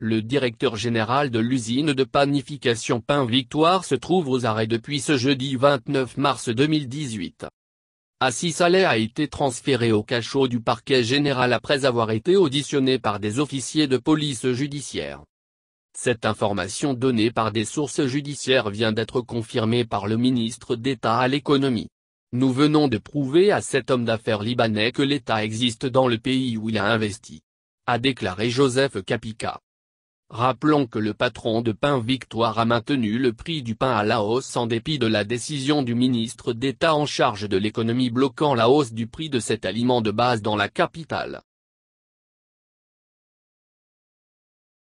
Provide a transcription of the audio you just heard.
Le directeur général de l'usine de panification Pain Victoire se trouve aux arrêts depuis ce jeudi 29 mars 2018. Assis salé a été transféré au cachot du parquet général après avoir été auditionné par des officiers de police judiciaire. Cette information donnée par des sources judiciaires vient d'être confirmée par le ministre d'État à l'économie. Nous venons de prouver à cet homme d'affaires libanais que l'État existe dans le pays où il a investi. A déclaré Joseph Kapika. Rappelons que le patron de Pain Victoire a maintenu le prix du pain à la hausse en dépit de la décision du ministre d'État en charge de l'économie bloquant la hausse du prix de cet aliment de base dans la capitale.